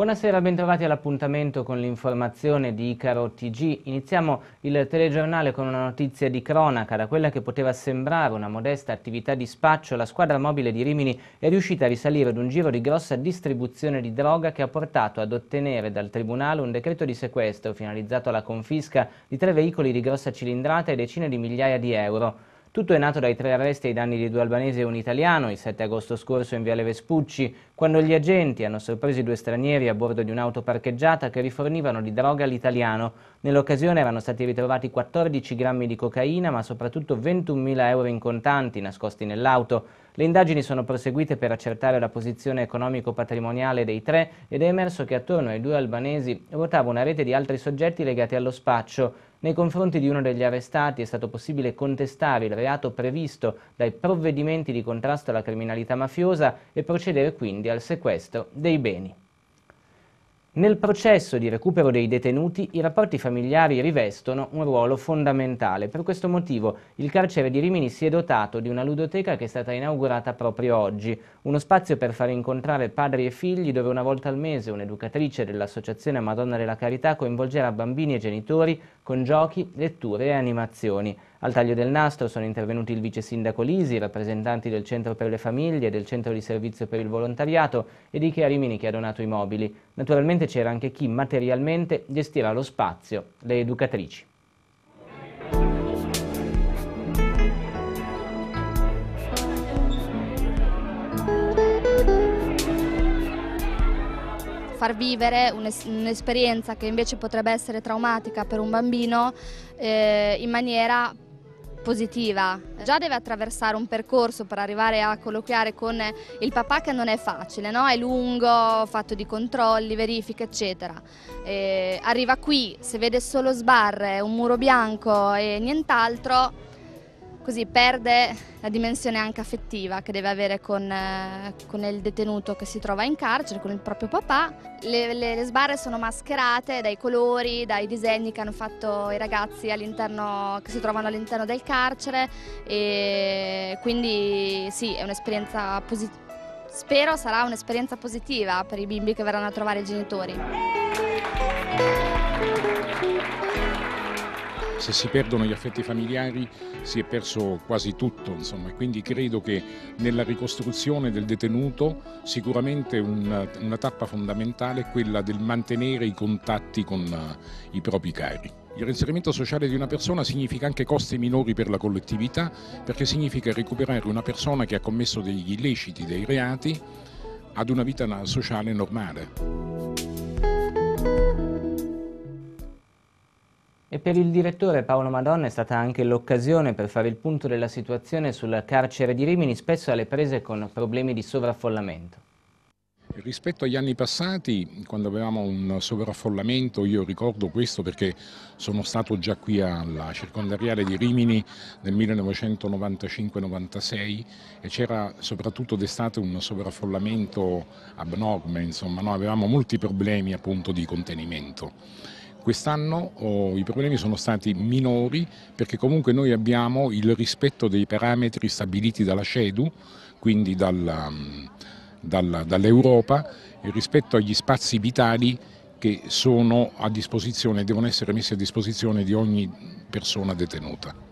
Buonasera, bentrovati all'appuntamento con l'informazione di Icaro TG. Iniziamo il telegiornale con una notizia di cronaca. Da quella che poteva sembrare una modesta attività di spaccio, la squadra mobile di Rimini è riuscita a risalire ad un giro di grossa distribuzione di droga che ha portato ad ottenere dal Tribunale un decreto di sequestro finalizzato alla confisca di tre veicoli di grossa cilindrata e decine di migliaia di euro. Tutto è nato dai tre arresti ai danni di due albanesi e un italiano il 7 agosto scorso in Viale Vespucci, quando gli agenti hanno sorpreso i due stranieri a bordo di un'auto parcheggiata che rifornivano di droga all'italiano. Nell'occasione erano stati ritrovati 14 grammi di cocaina, ma soprattutto 21.000 euro in contanti nascosti nell'auto. Le indagini sono proseguite per accertare la posizione economico-patrimoniale dei tre ed è emerso che attorno ai due albanesi ruotava una rete di altri soggetti legati allo spaccio. Nei confronti di uno degli arrestati è stato possibile contestare il reato previsto dai provvedimenti di contrasto alla criminalità mafiosa e procedere quindi al sequestro dei beni. Nel processo di recupero dei detenuti i rapporti familiari rivestono un ruolo fondamentale. Per questo motivo il carcere di Rimini si è dotato di una ludoteca che è stata inaugurata proprio oggi, uno spazio per far incontrare padri e figli dove una volta al mese un'educatrice dell'Associazione Madonna della Carità coinvolgerà bambini e genitori con giochi, letture e animazioni. Al taglio del nastro sono intervenuti il vice sindaco Lisi, rappresentanti del Centro per le Famiglie, del Centro di Servizio per il Volontariato e di Chia Rimini che ha donato i mobili. Naturalmente c'era anche chi materialmente gestirà lo spazio, le educatrici. far vivere un'esperienza che invece potrebbe essere traumatica per un bambino eh, in maniera positiva. Già deve attraversare un percorso per arrivare a colloquiare con il papà che non è facile, no? è lungo, fatto di controlli, verifiche eccetera. E arriva qui, se vede solo sbarre, un muro bianco e nient'altro così perde la dimensione anche affettiva che deve avere con, eh, con, il detenuto che si trova in carcere, con il proprio papà. Le, le, le, sbarre sono mascherate dai colori, dai disegni che hanno fatto i ragazzi che si trovano all'interno del carcere e quindi sì, è un'esperienza positiva. Spero sarà un'esperienza positiva per i bimbi che verranno a trovare i genitori se si perdono gli affetti familiari si è perso quasi tutto, insomma, quindi credo che nella ricostruzione del detenuto sicuramente una, una tappa fondamentale è quella del mantenere i contatti con eh, i propri cari. Il reinserimento sociale di una persona significa anche costi minori per la collettività perché significa recuperare una persona che ha commesso degli illeciti, dei reati, ad una vita sociale normale. E per il direttore Paolo Madonna è stata anche l'occasione per fare il punto della situazione sul carcere di Rimini, spesso alle prese con problemi di sovraffollamento. Rispetto agli anni passati, quando avevamo un sovraffollamento, io ricordo questo perché sono stato già qui alla circondariale di Rimini nel 1995-96 e c'era soprattutto d'estate un sovraffollamento abnorme, insomma, no? avevamo molti problemi appunto di contenimento. Quest'anno oh, i problemi sono stati minori perché comunque noi abbiamo il rispetto dei parametri stabiliti dalla CEDU, quindi dalla, mm, dalla, dall'Europa, rispetto agli spazi vitali che sono a disposizione, devono essere messi a disposizione di ogni persona detenuta.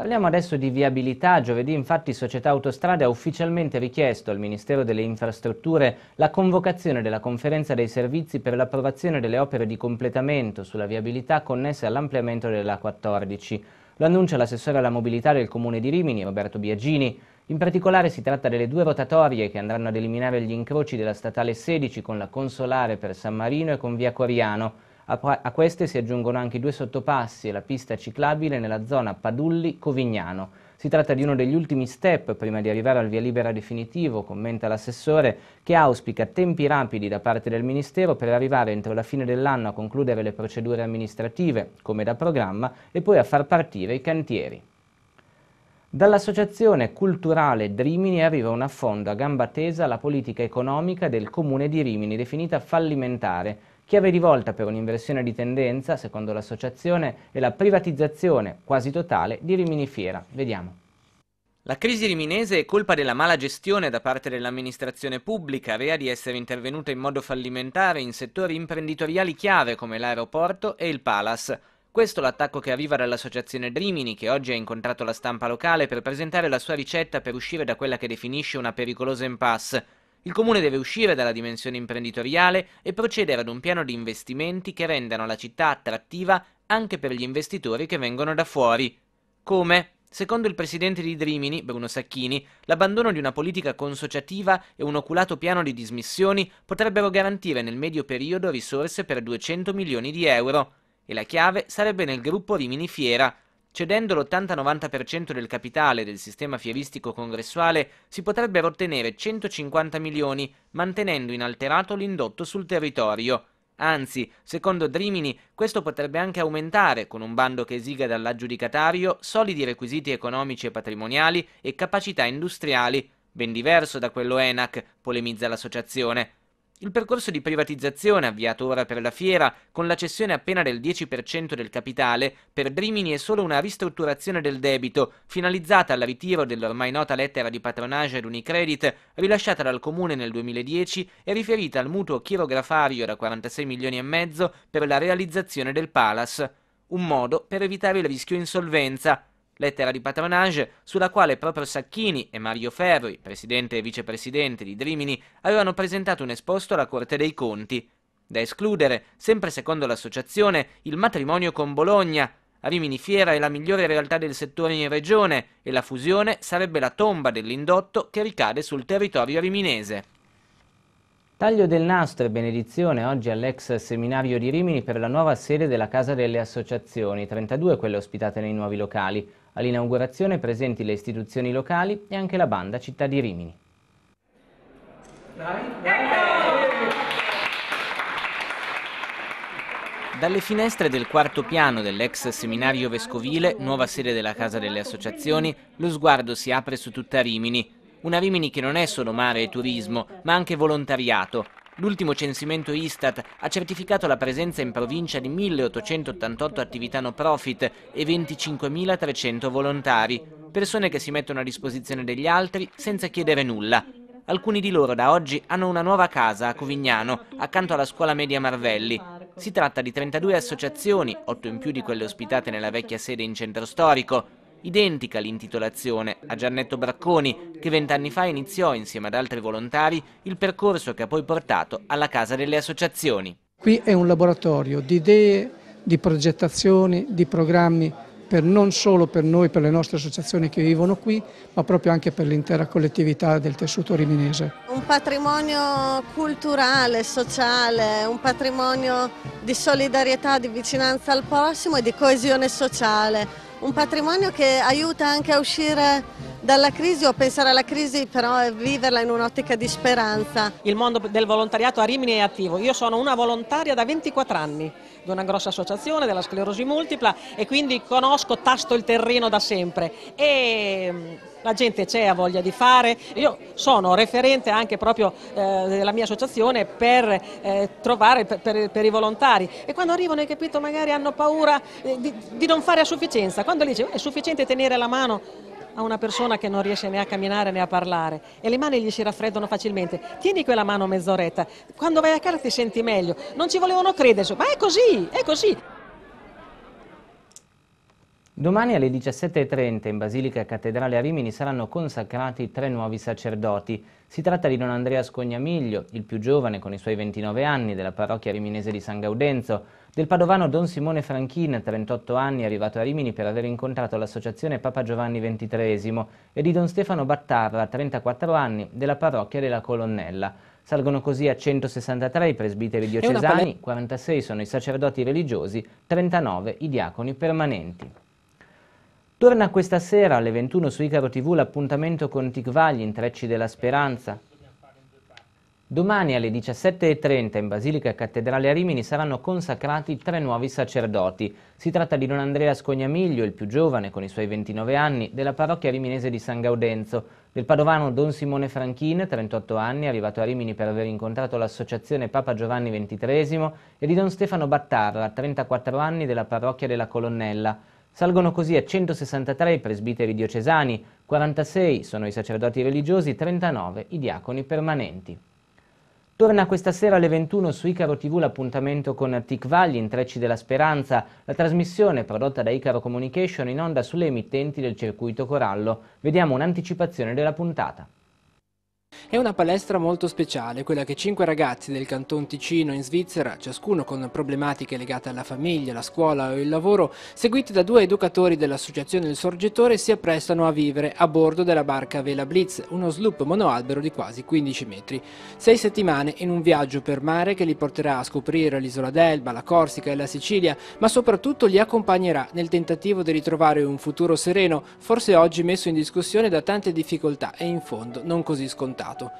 Parliamo adesso di viabilità. Giovedì infatti Società Autostrade ha ufficialmente richiesto al Ministero delle Infrastrutture la convocazione della conferenza dei servizi per l'approvazione delle opere di completamento sulla viabilità connesse all'ampliamento della 14. Lo annuncia l'assessore alla mobilità del Comune di Rimini, Roberto Biagini. In particolare si tratta delle due rotatorie che andranno ad eliminare gli incroci della statale 16 con la Consolare per San Marino e con via Coriano. A, queste si aggiungono anche i due sottopassi e la pista ciclabile nella zona Padulli-Covignano. Si tratta di uno degli ultimi step prima di arrivare al via libera definitivo, commenta l'assessore, che auspica tempi rapidi da parte del Ministero per arrivare entro la fine dell'anno a concludere le procedure amministrative, come da programma, e poi a far partire i cantieri. Dall'associazione culturale Drimini arriva un affondo a gamba tesa alla politica economica del comune di Rimini, definita fallimentare, Chiave di volta per un'inversione di tendenza, secondo l'associazione, è la privatizzazione quasi totale di Rimini Fiera. Vediamo. La crisi riminese è colpa della mala gestione da parte dell'amministrazione pubblica, rea di essere intervenuta in modo fallimentare in settori imprenditoriali chiave come l'aeroporto e il Palace. Questo l'attacco che arriva dall'associazione Drimini, che oggi ha incontrato la stampa locale per presentare la sua ricetta per uscire da quella che definisce una pericolosa impasse, il comune deve uscire dalla dimensione imprenditoriale e procedere ad un piano di investimenti che rendano la città attrattiva anche per gli investitori che vengono da fuori. Come? Secondo il presidente di Drimini, Bruno Sacchini, l'abbandono di una politica consociativa e un oculato piano di dismissioni potrebbero garantire nel medio periodo risorse per 200 milioni di euro. E la chiave sarebbe nel gruppo Rimini Fiera, Cedendo l'80-90% del capitale del sistema fieristico congressuale si potrebbero ottenere 150 milioni mantenendo inalterato l'indotto sul territorio. Anzi, secondo Drimini, questo potrebbe anche aumentare con un bando che esiga dall'aggiudicatario solidi requisiti economici e patrimoniali e capacità industriali, ben diverso da quello ENAC, polemizza l'associazione. Il percorso di privatizzazione avviato ora per la fiera, con la cessione appena del 10% del capitale, per Drimini è solo una ristrutturazione del debito, finalizzata al ritiro dell'ormai nota lettera di patronage ad Unicredit, rilasciata dal Comune nel 2010 e riferita al mutuo chirografario da 46 milioni e mezzo per la realizzazione del Palace. Un modo per evitare il rischio insolvenza, lettera di patronage sulla quale proprio Sacchini e Mario Ferri, presidente e vicepresidente di Drimini, avevano presentato un esposto alla Corte dei Conti. Da escludere, sempre secondo l'associazione, il matrimonio con Bologna. Rimini Fiera è la migliore realtà del settore in regione e la fusione sarebbe la tomba dell'indotto che ricade sul territorio riminese. Taglio del nastro e benedizione oggi all'ex seminario di Rimini per la nuova sede della Casa delle Associazioni, 32 quelle ospitate nei nuovi locali. All'inaugurazione presenti le istituzioni locali e anche la banda Città di Rimini. Dalle finestre del quarto piano dell'ex seminario vescovile, nuova sede della Casa delle Associazioni, lo sguardo si apre su tutta Rimini. Una Rimini che non è solo mare e turismo, ma anche volontariato, L'ultimo censimento Istat ha certificato la presenza in provincia di 1.888 attività no profit e 25.300 volontari, persone che si mettono a disposizione degli altri senza chiedere nulla. Alcuni di loro da oggi hanno una nuova casa a Covignano, accanto alla scuola media Marvelli. Si tratta di 32 associazioni, 8 in più di quelle ospitate nella vecchia sede in centro storico, Identica l'intitolazione a Giannetto Bracconi, che vent'anni fa iniziò insieme ad altri volontari il percorso che ha poi portato alla Casa delle Associazioni. Qui è un laboratorio di idee, di progettazioni, di programmi per non solo per noi, per le nostre associazioni che vivono qui, ma proprio anche per l'intera collettività del tessuto riminese. Un patrimonio culturale, sociale, un patrimonio di solidarietà, di vicinanza al prossimo e di coesione sociale un patrimonio che aiuta anche a uscire dalla crisi o pensare alla crisi però e viverla in un'ottica di speranza. Il mondo del volontariato a Rimini è attivo, io sono una volontaria da 24 anni di una grossa associazione della sclerosi multipla e quindi conosco, tasto il terreno da sempre. E mm, la gente c'è, ha voglia di fare. Io sono referente anche proprio eh, della mia associazione per eh, trovare per, per, per, i volontari e quando arrivano, hai capito, magari hanno paura eh, di, di, non fare a sufficienza. Quando dice eh, è sufficiente tenere la mano a una persona che non riesce né a camminare né a parlare e le mani gli si raffreddano facilmente, tieni quella mano mezz'oretta, quando vai a casa ti senti meglio. Non ci volevano credere, ma è così, è così. Domani alle 17.30 in Basilica Cattedrale a Rimini saranno consacrati tre nuovi sacerdoti. Si tratta di Don Andrea Scognamiglio, il più giovane con i suoi 29 anni della parrocchia riminese di San Gaudenzo, del padovano Don Simone Franchin, 38 anni, arrivato a Rimini per aver incontrato l'associazione Papa Giovanni XXIII, e di Don Stefano Battarra, 34 anni, della parrocchia della Colonnella. Salgono così a 163 i presbiteri diocesani, 46 sono i sacerdoti religiosi, 39 i diaconi permanenti. Torna questa sera alle 21 su Icaro TV l'appuntamento con Tikva, intrecci della speranza. Domani alle 17.30 in Basilica Cattedrale a Rimini saranno consacrati tre nuovi sacerdoti. Si tratta di Don Andrea Scognamiglio, il più giovane, con i suoi 29 anni, della parrocchia riminese di San Gaudenzo, del padovano Don Simone Franchin, 38 anni, arrivato a Rimini per aver incontrato l'associazione Papa Giovanni XXIII, e di Don Stefano Battarra, 34 anni, della parrocchia della Colonnella. Salgono così a 163 i presbiteri diocesani, 46 sono i sacerdoti religiosi, 39 i diaconi permanenti. Torna questa sera alle 21 su Icaro TV l'appuntamento con Tikva, gli intrecci della speranza, la trasmissione prodotta da Icaro Communication in onda sulle emittenti del circuito Corallo. Vediamo un'anticipazione della puntata. È una palestra molto speciale, quella che cinque ragazzi del Canton Ticino in Svizzera, ciascuno con problematiche legate alla famiglia, la scuola o il lavoro, seguiti da due educatori dell'associazione Il Sorgetore, si apprestano a vivere a bordo della barca Vela Blitz, uno sloop monoalbero di quasi 15 metri. Sei settimane in un viaggio per mare che li porterà a scoprire l'isola d'Elba, la Corsica e la Sicilia, ma soprattutto li accompagnerà nel tentativo di ritrovare un futuro sereno, forse oggi messo in discussione da tante difficoltà e in fondo non così scontato mercato.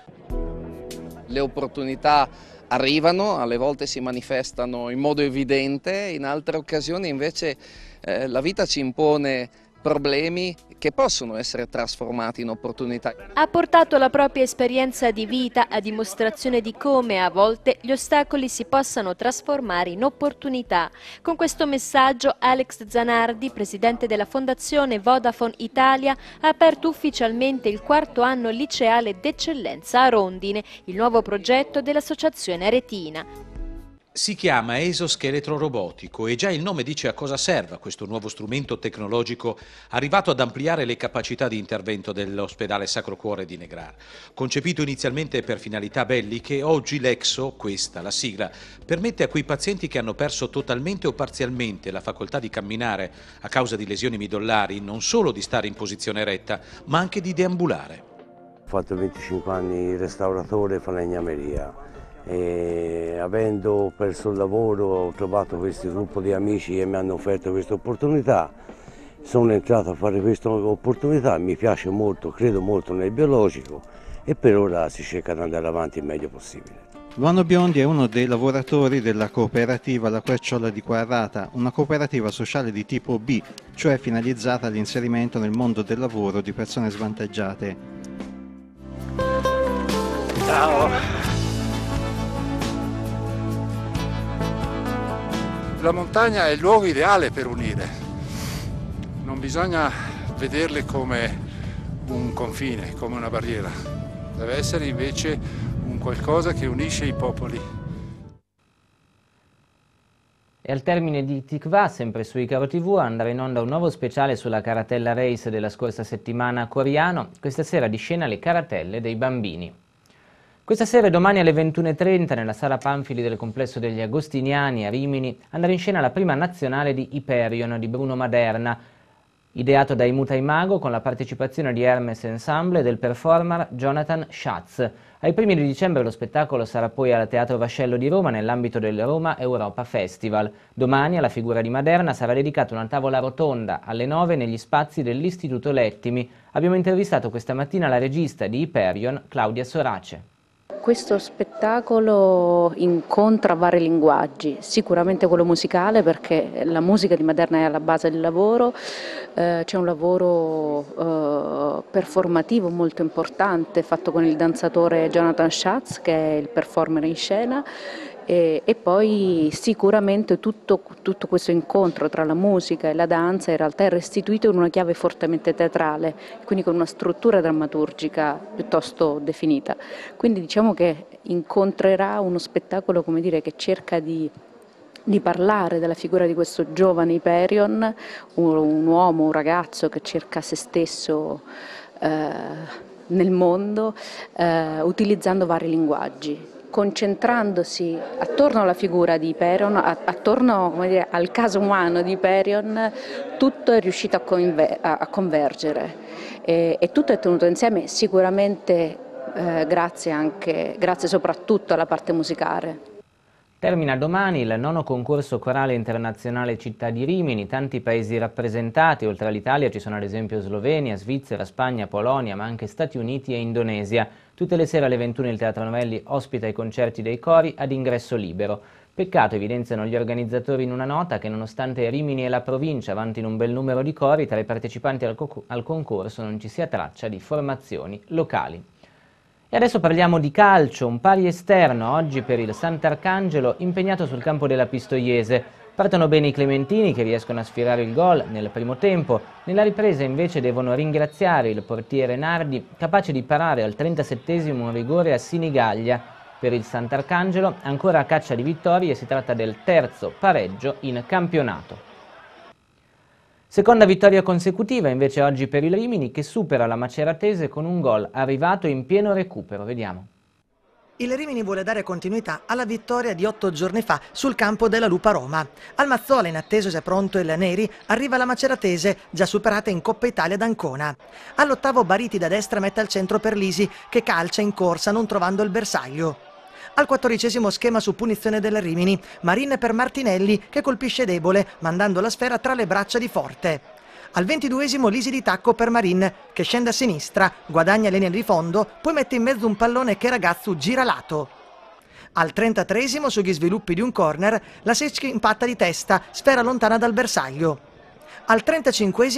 Le opportunità arrivano, alle volte si manifestano in modo evidente, in altre occasioni invece eh, la vita ci impone problemi che possono essere trasformati in opportunità. Ha portato la propria esperienza di vita a dimostrazione di come a volte gli ostacoli si possano trasformare in opportunità. Con questo messaggio Alex Zanardi, presidente della Fondazione Vodafone Italia, ha aperto ufficialmente il quarto anno liceale d'eccellenza a Rondine, il nuovo progetto dell'Associazione Aretina. Si chiama esoscheletro robotico e già il nome dice a cosa serva questo nuovo strumento tecnologico arrivato ad ampliare le capacità di intervento dell'ospedale Sacro Cuore di Negrar. Concepito inizialmente per finalità belliche, oggi l'EXO, questa la sigla, permette a quei pazienti che hanno perso totalmente o parzialmente la facoltà di camminare a causa di lesioni midollari non solo di stare in posizione retta, ma anche di deambulare. Ho fatto 25 anni restauratore e falegnameria e avendo perso il lavoro ho trovato questo gruppo di amici che mi hanno offerto questa opportunità. Sono entrato a fare questa opportunità, mi piace molto, credo molto nel biologico e per ora si cerca di andare avanti il meglio possibile. Luano Biondi è uno dei lavoratori della cooperativa La Querciola di Quarrata, una cooperativa sociale di tipo B, cioè finalizzata all'inserimento nel mondo del lavoro di persone svantaggiate. Ciao, La montagna è il luogo ideale per unire, non bisogna vederle come un confine, come una barriera, deve essere invece un qualcosa che unisce i popoli. E al termine di Tikva, sempre su Icaro TV, andrà in onda un nuovo speciale sulla caratella race della scorsa settimana a Coriano. Questa sera di scena le caratelle dei bambini. Questa sera e domani alle 21.30 nella sala Panfili del complesso degli Agostiniani a Rimini andrà in scena la prima nazionale di Hyperion di Bruno Maderna, ideato dai Mutai Mago con la partecipazione di Hermes Ensemble e del performer Jonathan Schatz. Ai primi di dicembre lo spettacolo sarà poi al Teatro Vascello di Roma nell'ambito del Roma Europa Festival. Domani alla figura di Maderna sarà dedicata una tavola rotonda alle 9 negli spazi dell'Istituto Lettimi. Abbiamo intervistato questa mattina la regista di Hyperion, Claudia Sorace. Questo spettacolo incontra vari linguaggi, sicuramente quello musicale perché la musica di Maderna è alla base del lavoro, eh, c'è un lavoro eh, performativo molto importante fatto con il danzatore Jonathan Schatz che è il performer in scena e, e poi sicuramente tutto, tutto, questo incontro tra la musica e la danza in realtà è restituito in una chiave fortemente teatrale, quindi con una struttura drammaturgica piuttosto definita. Quindi diciamo che incontrerà uno spettacolo dire, che cerca di di parlare della figura di questo giovane Iperion, un, un uomo, un ragazzo che cerca se stesso eh, nel mondo eh, utilizzando vari linguaggi concentrandosi attorno alla figura di Iperion, attorno dire, al caso umano di Iperion, tutto è riuscito a, conver a convergere e, e tutto è tenuto insieme sicuramente eh, grazie, anche, grazie soprattutto alla parte musicale. Termina domani il nono concorso corale internazionale Città di Rimini, tanti paesi rappresentati, oltre all'Italia ci sono ad esempio Slovenia, Svizzera, Spagna, Polonia, ma anche Stati Uniti e Indonesia. Tutte le sere alle 21 il Teatro Novelli ospita i concerti dei cori ad ingresso libero. Peccato, evidenziano gli organizzatori in una nota, che nonostante Rimini e la provincia vantino un bel numero di cori, tra i partecipanti al, co al concorso non ci sia traccia di formazioni locali. E adesso parliamo di calcio, un pari esterno oggi per il Sant'Arcangelo impegnato sul campo della Pistoiese. Partono bene i Clementini che riescono a sfirare il gol nel primo tempo, nella ripresa invece devono ringraziare il portiere Nardi capace di parare al 37 un rigore a Sinigaglia. Per il Sant'Arcangelo ancora a caccia di vittorie si tratta del terzo pareggio in campionato. Seconda vittoria consecutiva invece oggi per il Rimini che supera la Maceratese con un gol arrivato in pieno recupero. Vediamo. Il Rimini vuole dare continuità alla vittoria di otto giorni fa sul campo della Lupa Roma. Al Mazzola, in attesa già pronto il Neri, arriva la Maceratese, già superata in Coppa Italia ad Ancona. All'ottavo Bariti da destra mette al centro per Lisi, che calcia in corsa non trovando il bersaglio. Al quattordicesimo schema su punizione della Rimini, Marin per Martinelli che colpisce debole, mandando la sfera tra le braccia di Forte. Al ventiduesimo lisi di tacco per Marin, che scende a sinistra, guadagna linea di fondo, poi mette in mezzo un pallone che Ragazzu gira lato. Al 33 sugli sviluppi di un corner, la Secchi impatta di testa, sfera lontana dal bersaglio. Al 35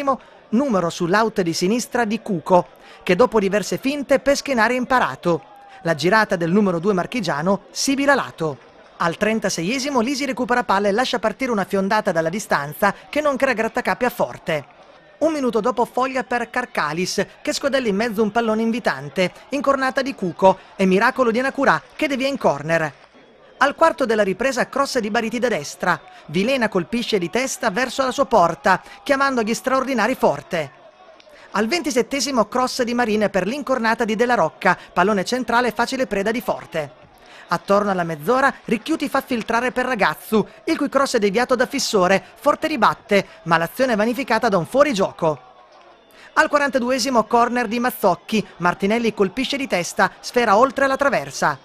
numero sull'out di sinistra di Cuco, che dopo diverse finte pesca in aria imparato la girata del numero 2 marchigiano Sibila Lato. Al 36esimo Lisi recupera palla e lascia partire una fiondata dalla distanza che non crea grattacapi a forte. Un minuto dopo foglia per Carcalis che scodella in mezzo un pallone invitante, incornata di Cuco e miracolo di Anacurà che devia in corner. Al quarto della ripresa cross di Bariti da destra. Vilena colpisce di testa verso la sua porta, chiamando agli straordinari forte. Al ventisettesimo cross di Marine per l'incornata di Della Rocca, pallone centrale facile preda di Forte. Attorno alla mezz'ora Ricchiuti fa filtrare per Ragazzu, il cui cross è deviato da Fissore, Forte ribatte, ma l'azione è vanificata da un fuorigioco. Al 42 corner di Mazzocchi, Martinelli colpisce di testa, sfera oltre la traversa.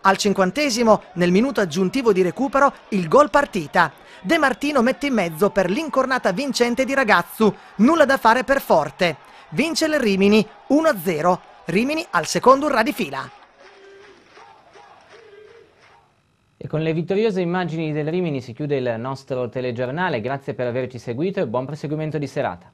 Al cinquantesimo, nel minuto aggiuntivo di recupero, il gol partita. De Martino mette in mezzo per l'incornata vincente di Ragazzu. Nulla da fare per Forte. Vince il Rimini 1-0. Rimini al secondo un di fila. E con le vittoriose immagini del Rimini si chiude il nostro telegiornale. Grazie per averci seguito e buon proseguimento di serata.